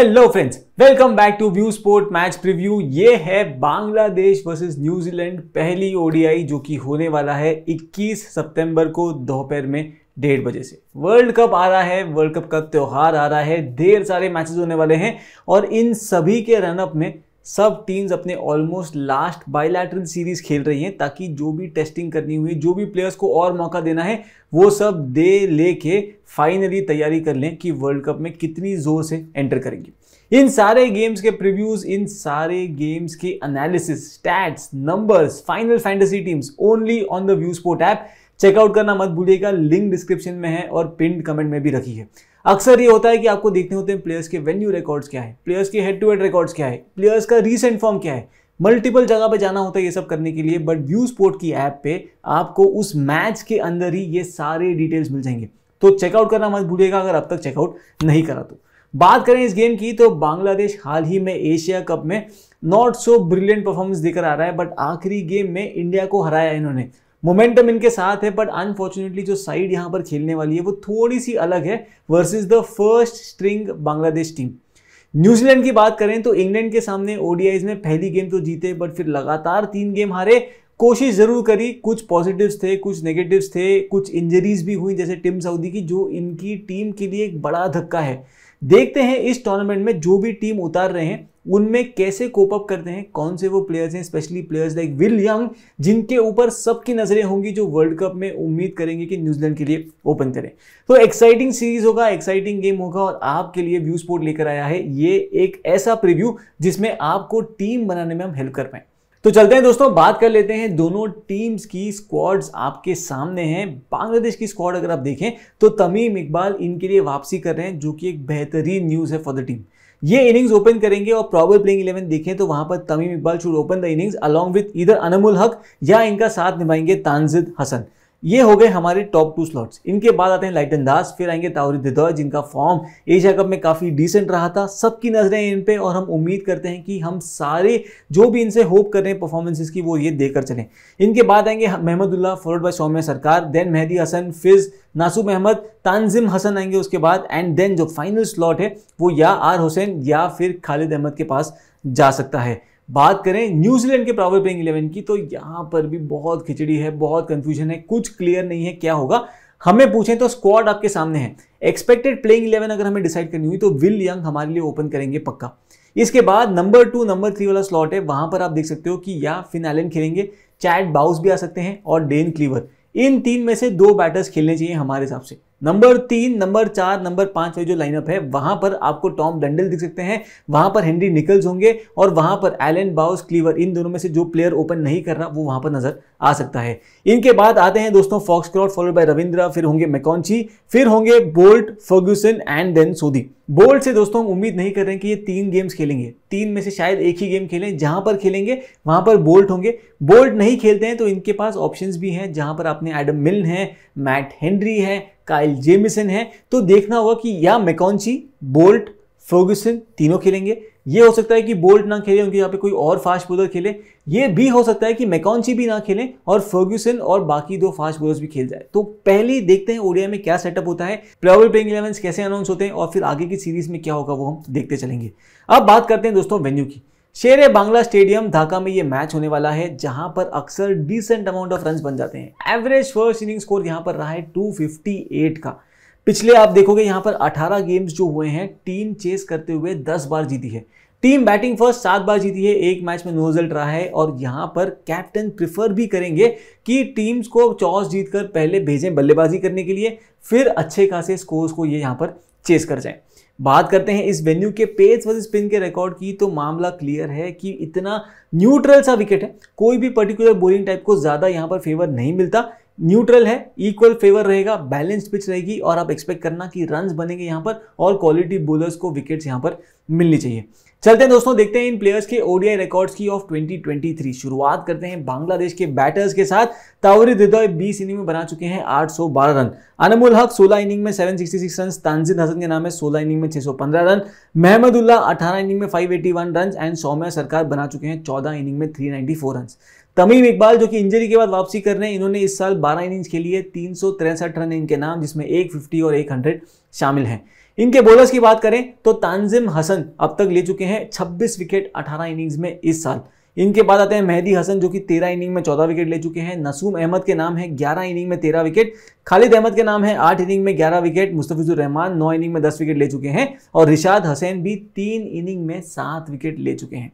Hello friends welcome back to view sport match preview ये है Bangladesh versus New Zealand पहली ODI जो कि होने वाला है 21 सितंबर को दोपहर में डेढ़ बजे से वर्ल्ड कप आ रहा है वर्ल्ड कप का त्यौहार आ रहा है ढेर सारे मैचेस होने वाले हैं और इन सभी के रनअप में सब टीम्स अपने ऑलमोस्ट लास्ट बायलैटरल सीरीज खेल रही हैं ताकि जो भी टेस्टिंग करनी हुई जो भी प्लेयर्स को और मौका देना है वो सब दे लेके फाइनली तैयारी कर लें कि वर्ल्ड कप में कितनी जोर से एंटर करेंगे इन सारे गेम्स के प्रिव्यूज इन सारे गेम्स के analysis stats numbers final fantasy teams only on the view sport app check out करना मत भूलिएगा लिंक डिस्क्रिप्शन में है और पिंड कमेंट में भी रखी है अक्सर ये होता है कि आपको देखने होते हैं प्लेयर्स के वेन्यू रिकॉर्ड्स क्या है प्लेयर्स के हेड टू हेड रिकॉर्ड्स क्या है प्लेयर्स का रीसेंट फॉर्म क्या है मल्टीपल जगह पे जाना होता है ये सब करने के लिए बट व्यू स्पोर्ट की ऐप पे आपको उस मैच के अंदर ही ये सारे डिटेल्स मिल जाएंगे तो चेकआउट करना मत भूलिएगा अगर अब तक चेकआउट नहीं करा तो बात करें इस गेम की तो बांग्लादेश हाल ही में एशिया कप में नॉट सो ब्रिलियंट परफॉर्मेंस देकर आ रहा है बट आखिरी गेम में इंडिया को हराया इन्होंने मोमेंटम इनके साथ है बट अनफॉर्चुनेटली जो साइड यहाँ पर खेलने वाली है वो थोड़ी सी अलग है versus the first string Bangladesh team New Zealand की बात करें तो इंग्लैंड के सामने ओडीआईज में पहली गेम तो जीते बट फिर लगातार तीन गेम हारे कोशिश जरूर करी कुछ पॉजिटिव्स थे कुछ नेगेटिव्स थे कुछ इंजरीज भी हुई जैसे टिम सऊदी की जो इनकी टीम के लिए एक बड़ा धक्का है देखते हैं इस टूर्नामेंट में जो भी टीम उतार रहे हैं उनमें कैसे कोप अप करते हैं कौन से वो प्लेयर्स हैं specially players like Will Young जिनके ऊपर सबकी नजरें होंगी जो वर्ल्ड कप में उम्मीद करेंगे कि न्यूजीलैंड के लिए ओपन करें तो एक्साइटिंग सीरीज होगा एक्साइटिंग गेम होगा और आपके लिए व्यू स्पोर्ट लेकर आया है ये एक ऐसा प्रिव्यू जिसमें आपको टीम बनाने में हम हेल्प कर पाए तो चलते हैं दोस्तों बात कर लेते हैं दोनों टीम्स की स्क्वाड्स आपके सामने हैं बांग्लादेश की स्क्वाड अगर आप देखें तो तमीम इकबाल इनके लिए वापसी कर रहे हैं जो कि एक बेहतरीन न्यूज़ है फॉर द टीम ये इनिंग्स ओपन करेंगे और प्रॉबल प्लेइंग इलेवन देखें तो वहां पर Tamim Iqbal should open the innings along with either Anamul हक या इनका साथ निभाएंगे तानजिद हसन ये हो गए हमारे टॉप टू स्लॉट्स इनके बाद आते हैं लाइटन दास फिर आएंगे तावरी दिदौर जिनका फॉर्म एशिया कप में काफ़ी डिसेंट रहा था सबकी नज़रें इन पे और हम उम्मीद करते हैं कि हम सारे जो भी इनसे होप कर रहे हैं परफॉर्मेंसेस की वो ये देकर चलें इनके बाद आएंगे Mahmudullah followed by Soumya Sarkar then Mehidy Hasan फिज़ नासू अहमद तानजिम हसन आएंगे उसके बाद एंड देन जो फाइनल स्लॉट है वो या आर हुसैन या फिर खालिद अहमद के पास जा सकता है बात करें न्यूजीलैंड के पावर प्लेइंग इलेवन की तो यहां पर भी बहुत खिचड़ी है बहुत कंफ्यूजन है कुछ क्लियर नहीं है क्या होगा हमें पूछें तो स्क्वाड आपके सामने है एक्सपेक्टेड प्लेइंग इलेवन अगर हमें डिसाइड करनी हुई तो विल यंग हमारे लिए ओपन करेंगे पक्का इसके बाद नंबर टू नंबर थ्री वाला स्लॉट है वहां पर आप देख सकते हो कि या फिन एलन खेलेंगे चैट बाउस भी आ सकते हैं और डेन क्लीवर इन तीन में से दो बैटर्स खेलने चाहिए हमारे हिसाब से नंबर तीन नंबर चार नंबर पांच जो लाइनअप है वहां पर आपको टॉम डंडल दिख सकते हैं वहां पर हेनरी निकल्स होंगे और वहां पर एलन बाउस क्लीवर इन दोनों में से जो प्लेयर ओपन नहीं कर रहा वो वहां पर नजर आ सकता है इनके बाद आते हैं दोस्तों Foxcroft followed by Ravindra फिर होंगे मैकॉन्ची फिर होंगे Boult Ferguson and then Sodhi Boult से दोस्तों हम उम्मीद नहीं कर रहे हैं कि ये तीन गेम्स खेलेंगे तीन में से शायद एक ही गेम खेलें जहां पर खेलेंगे वहां पर बोल्ट होंगे बोल्ट नहीं खेलते हैं तो इनके पास ऑप्शंस भी हैं जहां पर आपने एडम मिल है मैट हेनरी है काइल जेमिसन है तो देखना होगा कि या मेकॉन्ची बोल्ट फर्गुसन तीनों खेलेंगे ये हो सकता है कि बोल्ट ना खेले उनके यहाँ पे कोई और फास्ट बोलर खेले ये भी हो सकता है कि मैकॉन्ची भी ना खेलें और फर्ग्यूसन और बाकी दो फास्ट बोलर भी खेल जाए तो पहले देखते हैं ओडिया में क्या सेटअप होता है प्रेवल प्लेइंग इलेवन कैसे अनाउंस होते हैं और फिर आगे की सीरीज में क्या होगा वो हम देखते चलेंगे अब बात करते हैं दोस्तों वेन्यू की शेर बांग्ला स्टेडियम ढाका में ये मैच होने वाला है जहां पर अक्सर डिसेंट अमाउंट ऑफ रन बन जाते हैं एवरेज फर्स्ट इनिंग स्कोर यहां पर रहा है 258 का पिछले आप देखोगे यहां पर 18 गेम्स जो हुए हैं टीम चेस करते हुए 10 बार जीती है टीम बैटिंग फर्स्ट सात बार जीती है एक मैच में नो रिजल्ट रहा है और यहाँ पर कैप्टन प्रिफर भी करेंगे कि टीम्स को टॉस जीतकर पहले भेजें बल्लेबाजी करने के लिए फिर अच्छे खासे स्कोर्स को ये यहाँ पर चेस कर जाएं बात करते हैं इस वेन्यू के पेस वर्सेस स्पिन के रिकॉर्ड की तो मामला क्लियर है कि इतना न्यूट्रल सा विकेट है कोई भी पर्टिकुलर बोलिंग टाइप को ज़्यादा यहाँ पर फेवर नहीं मिलता न्यूट्रल है इक्वल फेवर रहेगा बैलेंस्ड पिच रहेगी और आप एक्सपेक्ट करना कि रन्स बनेंगे यहाँ पर और क्वालिटी बोलर्स को विकेट्स यहाँ पर मिलनी चाहिए चलते हैं दोस्तों देखते हैं इन प्लेयर्स के ओडीआई रिकॉर्ड्स की ऑफ 2023 शुरुआत करते हैं बांग्लादेश के बैटर्स के साथ तावरी हृदय 20 इनिंग में बना चुके हैं 812 रन अनमोल हक 16 इनिंग में 766 रन तानजिद हसन के नाम है 16 इनिंग में 615 रन महमदुल्ला 18 इनिंग में 581 रन एंड सौम्या सरकार बना चुके हैं चौदह इनिंग में थ्री रन तमीम इकबाल जो कि इंजरी के बाद वापसी कर रहे हैं इन्होंने इस साल बारह इनिंग्स के लिए तीन रन इनके नाम जिसमें एक और एक शामिल हैं इनके बॉलर्स की बात करें तो तानजिम हसन अब तक ले चुके हैं 26 विकेट 18 इनिंग्स में इस साल इनके बाद आते हैं मेहदी हसन जो कि 13 इनिंग में 14 विकेट ले चुके हैं नसूम अहमद के नाम है 11 इनिंग में 13 विकेट खालिद अहमद के नाम है 8 इनिंग में 11 विकेट मुस्तफिजुर रहमान 9 इनिंग में 10 विकेट ले चुके हैं और रिशाद हसैन भी 3 इनिंग में 7 विकेट ले चुके हैं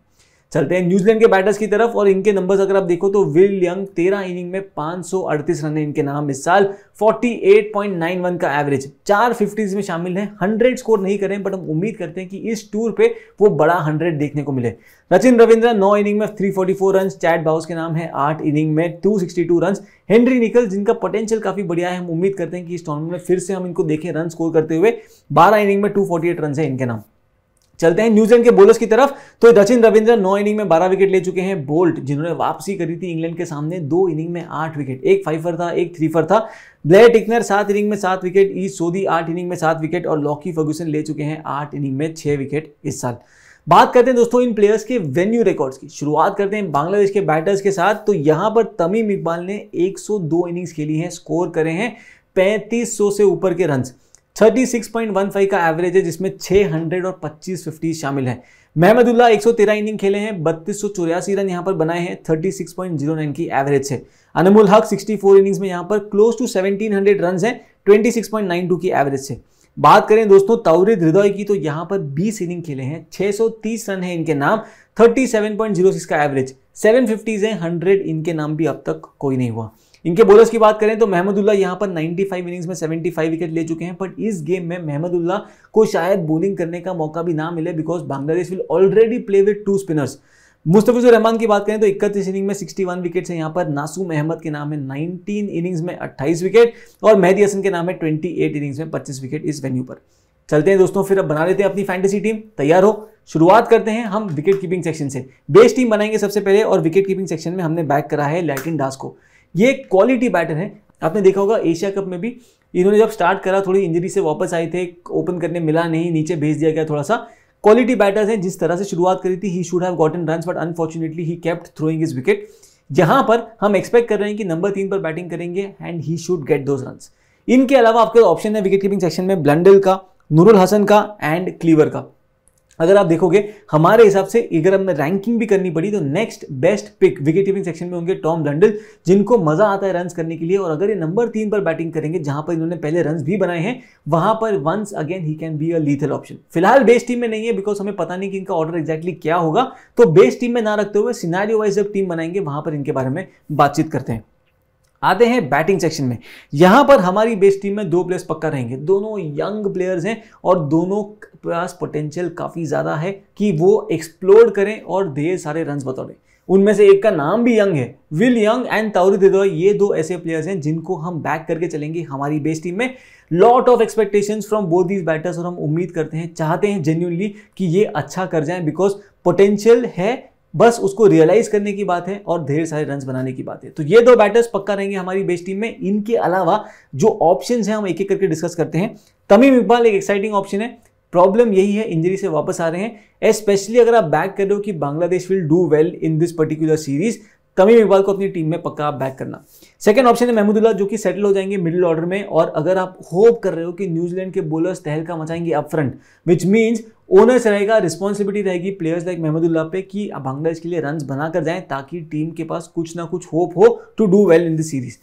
चलते हैं न्यूजीलैंड के बैटर्स की तरफ और इनके नंबर्स अगर आप देखो तो विल यंग तेरह इनिंग में 538 रन है इनके नाम इस साल 48.91 का एवरेज चार फिफ्टीज में शामिल है हंड्रेड स्कोर नहीं करें बट हम उम्मीद करते हैं कि इस टूर पे वो बड़ा हंड्रेड देखने को मिले रचिन रविंद्र नौ इनिंग में 344 रन चैट बाउस के नाम है आठ इनिंग में 262 रन हेनरी निकल जिनका पोटेंशियल काफी बढ़िया है हम उम्मीद करते हैं कि इस टूर्नामेंट में फिर से हम इनको देखें रन स्कोर करते हुए बारह इनिंग में टू फोर्टी रन है इनके नाम चलते हैं न्यूजीलैंड के बोलर्स की तरफ तो रचिन रविंद्र नौ इनिंग में बारह विकेट ले चुके हैं बोल्ट जिन्होंने वापसी करी थी इंग्लैंड के सामने दो इनिंग में आठ विकेट एक फाइफर था एक थ्री फर था ब्लेयर टिकनर सात इनिंग में सात विकेट ई सोदी आठ इनिंग में सात विकेट और लॉकी फर्गूसन ले चुके हैं आठ इनिंग में छह विकेट इस साल बात करते हैं दोस्तों इन प्लेयर्स के वेन्यू रिकॉर्ड्स की शुरुआत करते हैं बांग्लादेश के बैटर्स के साथ तो यहां पर तमीम इकबाल ने 102 इनिंग्स खेली हैं स्कोर करे हैं 3500 से ऊपर के रन्स 36.15 का एवरेज है जिसमें हंड्रेड और पच्चीस फिफ्टी शामिल है महमदुल्ला 113 इनिंग खेले हैं बत्तीस रन यहाँ पर बनाए हैं 36.09 की एवरेज से अनमोल हक 64 इनिंग्स में यहाँ पर क्लोज टू 1700 रन है ट्वेंटी की एवरेज से बात करें दोस्तों तावरिद हृदय की तो यहाँ पर 20 इनिंग खेले हैं 630 रन है इनके नाम 37.06 का एवरेज सेवन फिफ्टीज है हंड्रेड इनके नाम भी अब तक कोई नहीं हुआ इनके बोलर्स की बात करें तो महमदुल्ला यहां पर 95 इनिंग्स में 75 विकेट ले चुके हैं बट इस गेम में महमदुल्ला को शायद बोलिंग करने का मौका भी ना मिले because Bangladesh will already play with two spinners Mustafizur Rahman की बात करें तो इकतीस इनिंग में 61 विकेट्स हैं यहाँ पर नासू अहमद के नाम है 19 इनिंग्स में 28 विकेट और मेहदी हसन के नाम है 28 इनिंग्स में 25 विकेट इस वेन्यू पर चलते हैं दोस्तों फिर अब बना लेते हैं अपनी फैंटेसी टीम तैयार हो शुरुआत करते हैं हम विकेट कीपिंग सेक्शन से बेस्ट टीम बनाएंगे सबसे पहले और विकेट कीपिंग सेक्शन में हमने बैक करा है लैटिन डास को ये एक क्वालिटी बैटर है आपने देखा होगा एशिया कप में भी इन्होंने जब स्टार्ट करा थोड़ी इंजरी से वापस आए थे ओपन करने मिला नहीं नीचे भेज दिया गया थोड़ा सा क्वालिटी बैटर्स हैं जिस तरह से शुरुआत करी थी he should have gotten run but unfortunately he kept throwing his wicket यहां पर हम एक्सपेक्ट कर रहे हैं कि नंबर तीन पर बैटिंग करेंगे and he should get those run इनके अलावा आपके ऑप्शन है विकेट कीपिंग सेक्शन में ब्लंडल का नूरुल हसन का एंड क्लीवर का अगर आप देखोगे हमारे हिसाब से अगर हमें रैंकिंग भी करनी पड़ी तो next best pick wicket keeping section में होंगे टॉम डंडल जिनको मजा आता है रन करने के लिए और अगर ये नंबर तीन पर बैटिंग करेंगे जहां पर इन्होंने पहले रन भी बनाए हैं वहां पर once again he can be a lethal option फिलहाल बेस्ट टीम में नहीं है बिकॉज हमें पता नहीं कि इनका ऑर्डर एक्जैक्टली क्या होगा तो बेस्ट टीम में ना रखते हुए सिनारियो वाइज जब टीम बनाएंगे वहां पर इनके बारे में बातचीत करते हैं आते हैं बैटिंग सेक्शन में यहां पर हमारी बेस्ट टीम में दो प्लेयर्स पक्का रहेंगे दोनों यंग प्लेयर्स हैं और दोनों पास पोटेंशियल काफ़ी ज़्यादा है कि वो एक्सप्लोर करें और ढेर सारे रन बतौड़ें उनमें से एक का नाम भी यंग है विल यंग एंड ताउरी दे ये दो ऐसे प्लेयर्स हैं जिनको हम बैक करके चलेंगे हमारी बेस्ट टीम में lot of expectations from both these batters और हम उम्मीद करते हैं चाहते हैं जेन्यूनली कि ये अच्छा कर जाएं बिकॉज पोटेंशियल है बस उसको रियलाइज करने की बात है और ढेर सारे रन बनाने की बात है तो ये दो बैटर्स पक्का रहेंगे हमारी बेस्ट टीम में इनके अलावा जो ऑप्शन है हम एक एक करके डिस्कस करते हैं तमीम इकबाल एक एक्साइटिंग ऑप्शन है प्रॉब्लम यही है इंजरी से वापस आ रहे हैं स्पेशली अगर आप बैक कर रहे हो कि Bangladesh will do well in this particular series Tamim Iqbal को अपनी टीम में पक्का बैक करना सेकंड ऑप्शन है महमूदुल्ला जो कि सेटल हो जाएंगे मिडिल ऑर्डर में और अगर आप होप कर रहे हो कि न्यूजीलैंड के तहल तहलका मचाएंगे up front which means onus रहेगा रिस्पॉन्सिबिलिटी रहेगी प्लेयर्स लाइक महमूदुल्ला पे कि बांग्लादेश के लिए रन बनाकर जाएं ताकि टीम के पास कुछ ना कुछ होप हो to do well in the series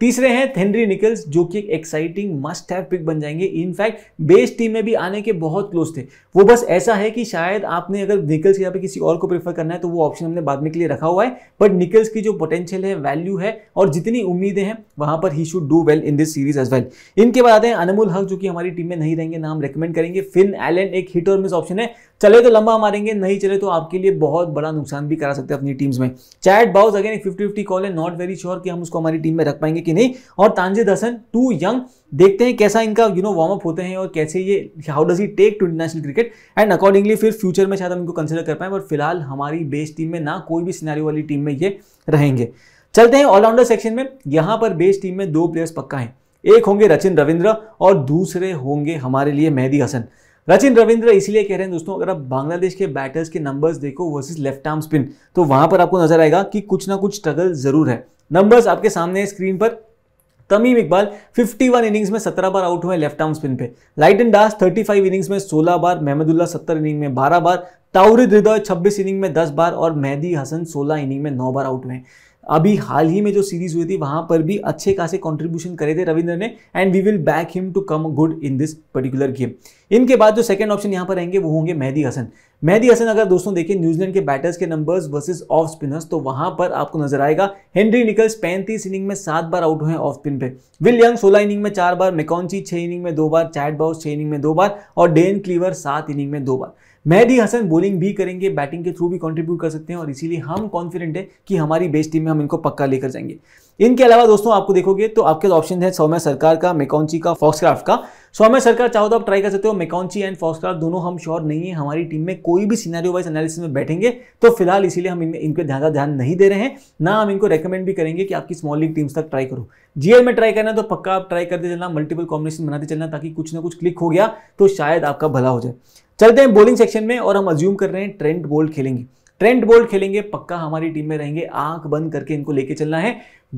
तीसरे हैं हेनरी निकल्स जो कि एक एक्साइटिंग मस्ट हैव पिक बन जाएंगे इनफैक्ट बेस टीम में भी आने के बहुत क्लोज थे वो बस ऐसा है कि शायद आपने अगर निकल्स यहाँ पे किसी और को प्रेफर करना है तो वो ऑप्शन हमने बाद में के लिए रखा हुआ है बट निकल्स की जो पोटेंशियल है वैल्यू है और जितनी उम्मीदें हैं वहां पर he should do well in this series as well इनके बाद आते हैं अनमोल हक जो कि हमारी टीम में नहीं रहेंगे नाम रिकमेंड करेंगे फिन एलन एक हिट और मिस ऑप्शन है चले तो लंबा मारेंगे नहीं चले तो आपके लिए बहुत बड़ा नुकसान भी करा सकते हैं अपनी टीम्स में Chad Bowes again fifty fifty call है नॉट वेरी श्योर कि हम उसको हमारी टीम में रख पाएंगे कि नहीं और तांजे दसन टू यंग देखते हैं कैसा इनका यू नो वार्म अप होते हैं और कैसे ये how does he take to international cricket and accordingly फिर फ्यूचर में शायद हम इनको कंसिडर कर पाए और फिलहाल हमारी बेस्ट टीम में ना कोई भी सिनारियो वाली टीम में ये रहेंगे चलते हैं ऑलराउंडर सेक्शन में यहाँ पर बेस्ट टीम में दो प्लेयर्स पक्का हैं एक होंगे रचिन रविंद्र और दूसरे होंगे हमारे लिए मेहदी हसन रचिन रविंद्र इसीलिए कह रहे हैं दोस्तों अगर आप बांग्लादेश के बैटर्स के नंबर्स देखो वर्सेस लेफ्ट आर्म स्पिन तो वहां पर आपको नजर आएगा कि कुछ ना कुछ स्ट्रगल जरूर है नंबर्स आपके सामने है स्क्रीन पर तमीम इकबाल 51 इनिंग्स में 17 बार आउट हुए लेफ्ट आर्म स्पिन पे लाइट एंड डास 35 इनिंग्स में 16 बार महमदुल्ला 70 इनिंग में 12 बार ताउरिद हृदय 26 इनिंग में 10 बार और मेहदी हसन 16 इनिंग में 9 बार आउट हुए अभी हाल ही में जो सीरीज हुई थी वहां पर भी अच्छे खासे कंट्रीब्यूशन करे थे रविंद्र ने and we will back him to come good in this particular game इनके बाद जो सेकंड ऑप्शन यहां पर आएंगे वो होंगे मेहदी हसन मेहदी हसन अगर दोस्तों देखें न्यूजीलैंड के बैटर्स के नंबर्स वर्सेस ऑफ स्पिनर्स तो वहां पर आपको नजर आएगा हेनरी निकल्स पैंतीस इनिंग में सात बार आउट हुए ऑफ स्पिन पे विल यंग सोलह इनिंग में चार बार मेकॉन्ची छह इनिंग में दो बार चैट बाउस छह इनिंग में दो बार और डेन क्लीवर सात इनिंग में दो बार मेहदी हसन बॉलिंग भी करेंगे बैटिंग के थ्रू भी कॉन्ट्रीब्यूट कर सकते हैं और इसीलिए हम कॉन्फिडेंट है कि हमारी बेस्ट टीम में हम इनको पक्का लेकर जाएंगे इनके अलावा दोस्तों आपको देखोगे तो आपके ऑप्शन है सौम्य सरकार का मेकॉन्ची का फॉक्सक्राफ्ट का सौम्य सरकार चाहो तो आप ट्राई कर सकते हो मेकॉन्ची एंड फॉक्सक्राफ्ट दोनों हम श्योर नहीं है हमारी टीम में कोई भी सीनारियो वाइज एनालिसिस में बैठेंगे तो फिलहाल इसीलिए हम इन इनके ज़्यादा ध्यान नहीं दे रहे हैं ना हम इनको रेकमेंड भी करेंगे कि आपकी स्मॉल लीग टीम्स तक ट्राई करो जीएल में ट्राई करना तो पक्का आप ट्राई करते चलना मल्टीपल कॉम्बिनेशन बनाते चलना ताकि कुछ ना कुछ क्लिक हो गया तो शायद आपका भला हो जाए चलते हैं बोलिंग सेक्शन में और हम अज्यूम कर रहे हैं ट्रेंट बोल्ड खेलेंगे ट्रेंट बोल्ट खेलेंगे पक्का हमारी टीम में रहेंगे आंख बंद करके इनको लेके चलना है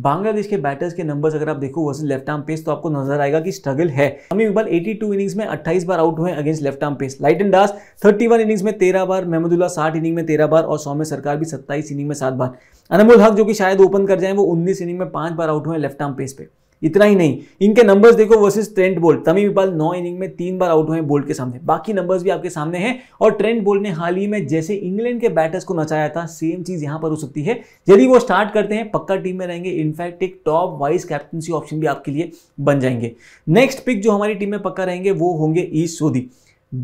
बांग्लादेश के बैटर्स के नंबर्स अगर आप देखो वर्सेज लेफ्ट आर्म पेस तो आपको नजर आएगा कि स्ट्रगल है अमी इकबाल 82 इनिंग्स में 28 बार आउट हुए against left arm pace Litton Das 31 innings में 13 बार महमदुल्ला 60 इनिंग में 13 बार और सौम्य सरकार भी 27 इनिंग में सात बार अनमोल हक जो कि शायद ओपन कर जाए वो उन्नीस इनिंग में पांच बार आउट हुए लेफ्ट आर्म पेस पे इतना ही नहीं इनके नंबर्स देखो वर्सेस ट्रेंट बोल्ट तमी विपाल नौ इनिंग में तीन बार आउट हुए बोल्ट के सामने बाकी नंबर्स भी आपके सामने हैं और ट्रेंट बोल्ट ने हाल ही में जैसे इंग्लैंड के बैटर्स को नचाया था सेम चीज यहां पर हो सकती है यदि वो स्टार्ट करते हैं पक्का टीम में रहेंगे इनफैक्ट एक टॉप वाइस कैप्टनसी ऑप्शन भी आपके लिए बन जाएंगे नेक्स्ट पिक जो हमारी टीम में पक्का रहेंगे वो होंगे ईश सोदी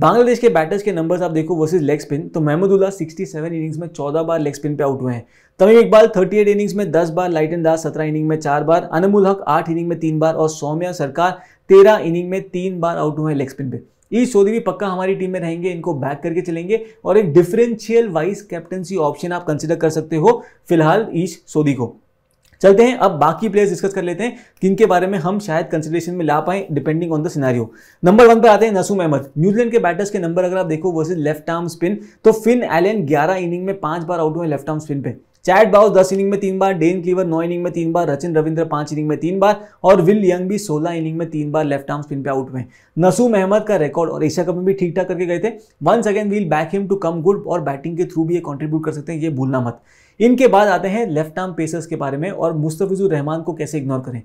बांग्लादेश के बैटर्स के नंबर्स आप देखो वर्सेस लेग स्पिन तो महमूदुल्ला 67 इनिंग्स में 14 बार लेग स्पिन पे आउट हुए हैं तमीम इकबाल 38 इनिंग्स में 10 बार लाइटन दास 17 इनिंग में चार बार अनमुल हक 8 इनिंग में तीन बार और सौम्या सरकार 13 इनिंग में तीन बार आउट हुए लेग स्पिन पे ई सोदी भी पक्का हमारी टीम में रहेंगे इनको बैक करके चलेंगे और एक डिफरेंशियल वाइस कैप्टनसी ऑप्शन आप कंसिडर कर सकते हो फिलहाल ईश सोदी को चलते हैं अब बाकी प्लेयर्स डिस्कस कर लेते हैं के बारे में हम शायद कंसिडरेशन में ला पाए depending on the scenario number one पर आते हैं नसूम अहमद न्यूजीलैंड के बैटर्स के नंबर अगर आप देखो वर्सेज लेफ्ट आर्म स्पिन तो फिन एलन 11 इनिंग में पांच बार आउट हुए लेफ्ट आर्म स्पिन पे चैट बाउस दस इनिंग में तीन बार डेन क्लीवर नौ इनिंग में तीन बार रचिन रविंद्र पांच इनिंग में तीन बार और विल यंग भी सोलह इनिंग में तीन बार लेफ्ट आर्म स्पिन पे आउट हुए नसूम अहमद का रिकॉर्ड और एशिया कप में भी ठीक ठाक करके गए थे one second will back him to come good और बैटिंग के थ्रू भी ये कॉन्ट्रीब्यूट कर सकते हैं ये भूलना मत इनके बाद आते हैं लेफ्ट आर्म पेसर्स के बारे में और मुस्तफिजुर रहमान को कैसे इग्नोर करें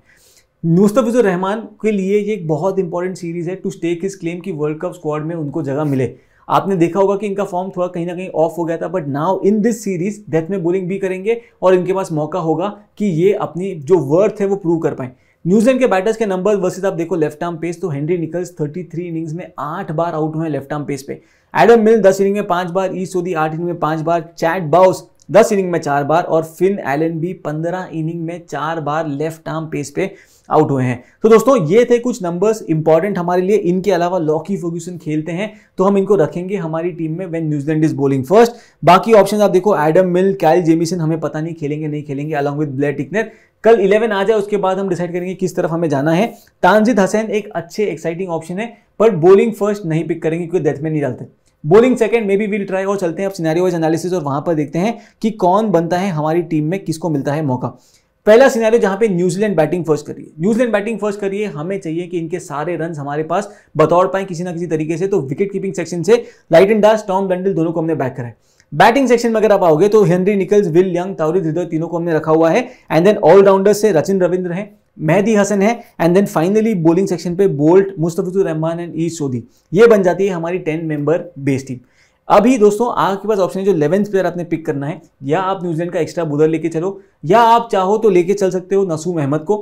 मुस्तफिजुर रहमान के लिए ये एक बहुत इंपॉर्टेंट सीरीज़ है टू स्टेक हिज क्लेम कि वर्ल्ड कप स्क्वाड में उनको जगह मिले आपने देखा होगा कि इनका फॉर्म थोड़ा कहीं ना कहीं ऑफ हो गया था but now in this series death में बोलिंग भी करेंगे और इनके पास मौका होगा कि ये अपनी जो वर्थ है वो प्रूव कर पाए न्यूजीलैंड के बैटर्स के नंबर वर्सेस आप देखो लेफ्ट आर्म पेस तो हेनरी निकल्स 33 इनिंग्स में आठ बार आउट हुए लेफ्ट आर्म पेस पे एडम मिल दस इनिंग में पांच बार ई e. सोदी आठ इनिंग में पांच बार चैट बाउस दस इनिंग में चार बार और फिन एलन भी पंद्रह इनिंग में चार बार लेफ्ट आर्म पेस पे आउट हुए हैं तो दोस्तों ये थे कुछ नंबर्स इंपॉर्टेंट हमारे लिए इनके अलावा लॉकी फोग्यूसन खेलते हैं तो हम इनको रखेंगे हमारी टीम में when New Zealand is bowling first बाकी ऑप्शन आप देखो एडम मिल कैल जेमिसन हमें पता नहीं खेलेंगे नहीं खेलेंगे अलॉन्ग विद ब्लैट टिकनर कल 11 आ जाए उसके बाद हम डिसाइड करेंगे किस तरफ हमें जाना है तानजिद हसैन एक अच्छे एक्साइटिंग ऑप्शन है पर बोलिंग फर्स्ट नहीं पिक करेंगे क्योंकि डेथ में नहीं डालते bowling second maybe will try और चलते हैं अब सिनारी वाइज एनालिसिस और वहां पर देखते हैं कि कौन बनता है हमारी टीम में किसको मिलता है मौका पहला सिनेरियो जहां पे न्यूजीलैंड बैटिंग फर्स्ट करिए न्यूजीलैंड बैटिंग फर्स्ट करिए हमें चाहिए कि इनके सारे रन हमारे पास बतौर पाए किसी ना किसी तरीके से तो विकेट कीपिंग सेक्शन से Litton Das Tom Blundell दोनों को हमने बैक करा है बैटिंग सेक्शन में अगर आप आओगे तो Henry Nicholls Will Young Towhid Hridoy तीनों को हमने रखा हुआ है एंड देन ऑलराउंडर से रचिन रविंद्र है मेहदी हसन है and then finally bowling section पे बोल्ट मुस्तफिजुर रहमान एंड ई सोदी ये बन जाती है हमारी टेन मेंबर बेस टीम अभी दोस्तों आपके पास ऑप्शन है जो इलेवेंथ प्लेयर आपने पिक करना है या आप न्यूजीलैंड का एक्स्ट्रा बुधर लेके चलो या आप चाहो तो लेके चल सकते हो नसूम अहमद को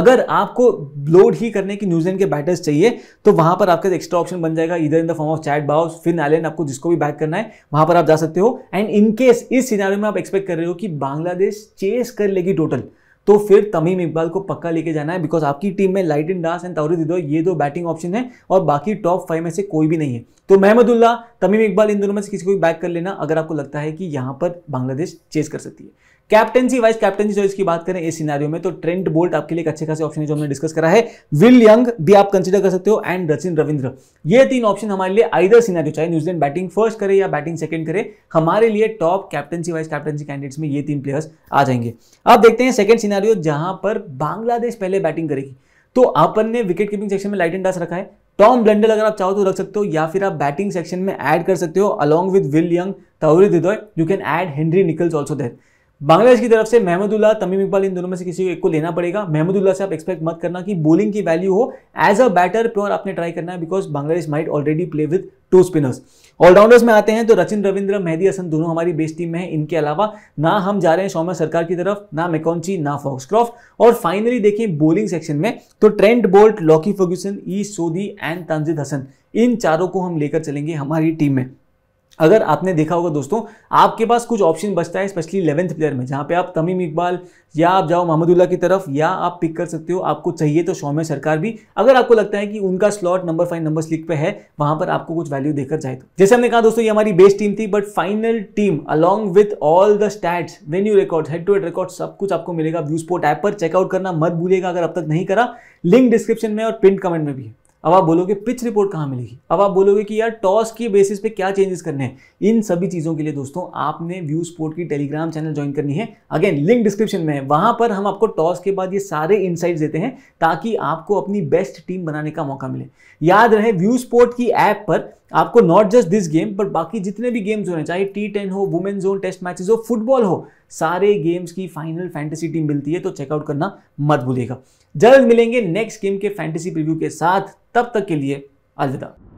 अगर आपको लोड ही करने की न्यूजीलैंड के बैटर्स चाहिए तो वहां पर आपका एक्स्ट्रा ऑप्शन बन जाएगा इधर in the form of Chad Bowes Finn Allen आपको जिसको भी बैक करना है वहां पर आप जा सकते हो एंड इन केस इस सिनारियों में आप एक्सपेक्ट कर रहे हो कि बांग्लादेश चेस कर लेगी टोटल तो फिर तमीम इकबाल को पक्का लेके जाना है बिकॉज आपकी टीम में लाइटिन दास एंड तावरी दिदो ये दो बैटिंग ऑप्शन है और बाकी टॉप फाइव में से कोई भी नहीं है तो महमदुल्ला तमीम इकबाल इन दोनों में से किसी को भी बैक कर लेना अगर आपको लगता है कि यहाँ पर बांग्लादेश चेस कर सकती है कैप्टनसी वाइस कैप्टनसी चॉइस की बात करें इस सिनारियो में तो ट्रेंट बोल्ट आपके लिए एक अच्छे खासे ऑप्शन है जो हमने डिस्कस करा है विल यंग भी आप कंसिडर कर सकते हो एंड रचिन रविंद्र ये तीन ऑप्शन हमारे लिए आइदर सिनारियो चाहे न्यूजीलैंड बैटिंग फर्स्ट करे या बैटिंग सेकंड करे हमारे लिए top captaincy vice captaincy candidates में ये तीन प्लेयर्स आ जाएंगे अब देखते हैं सेकेंड सिनारियो जहां पर बांग्लादेश पहले बैटिंग करेगी तो अपन ने विकेट कीपिंग सेक्शन में लाइट एंड डास्ट रखा है टॉम ब्लेंडल अगर आप चाहो तो रख सकते हो या फिर आप बैटिंग सेक्शन में ऐड कर सकते हो along with Will Young Hridoy you can add Henry Nicholls also there Bangladesh की तरफ से महमदुल्ला तमीम इकबाल इन दोनों में से किसी को एक को लेना पड़ेगा महमदुल्ला से आप एक्सपेक्ट मत करना कि बॉलिंग की वैल्यू हो एज अ बैटर प्योर आपने ट्राई करना है because Bangladesh might already play with two spinners allrounders में आते हैं तो रचिन रविंद्र मेहदी हसन दोनों हमारी बेस्ट टीम में है इनके अलावा ना हम जा रहे हैं सौम्य सरकार की तरफ ना मेकॉन्ची ना फॉक्सक्रॉफ्ट और फाइनली देखिए बॉलिंग सेक्शन में तो Trent Boult Lockie Ferguson Ish Sodhi and Tanzid Hasan इन चारों को हम लेकर चलेंगे हमारी टीम में अगर आपने देखा होगा दोस्तों आपके पास कुछ ऑप्शन बचता है स्पेशली इलेवंथ प्लेयर में जहाँ पे आप तमीम इकबाल या आप जाओ महमदुल्ला की तरफ या आप पिक कर सकते हो आपको चाहिए तो सौम्य सरकार भी अगर आपको लगता है कि उनका स्लॉट नंबर फाइव नंबर स्लिक पे है वहां पर आपको कुछ वैल्यू देकर जाए तो जैसे हमने कहा दोस्तों ये हमारी बेस्ट टीम थी but final team along with all the stats venue record head to head record सब कुछ आपको मिलेगा व्यू स्पोर्ट ऐप पर चेकआउट करना मत भूलिएगा अगर अब तक नहीं करा लिंक डिस्क्रिप्शन में और प्रिंट कमेंट में भी है अब आप बोलोगे पिच रिपोर्ट कहाँ मिलेगी अब आप बोलोगे कि यार टॉस की बेसिस पे क्या चेंजेस करने हैं इन सभी चीज़ों के लिए दोस्तों आपने व्यू स्पोर्ट की टेलीग्राम चैनल ज्वाइन करनी है अगेन लिंक डिस्क्रिप्शन में है वहाँ पर हम आपको टॉस के बाद ये सारे इनसाइट देते हैं ताकि आपको अपनी बेस्ट टीम बनाने का मौका मिले याद रहे व्यू स्पोर्ट की ऐप पर आपको नॉट जस्ट दिस गेम पर बाकी जितने भी गेम्स हो रहे हैं चाहे टी टेन हो वुमेन जोन टेस्ट मैचेस हो फुटबॉल हो सारे गेम्स की फाइनल फैंटेसी टीम मिलती है तो चेकआउट करना मत भूलिएगा जल्द मिलेंगे नेक्स्ट गेम के फैंटेसी प्रीव्यू के साथ तब तक के लिए अलविदा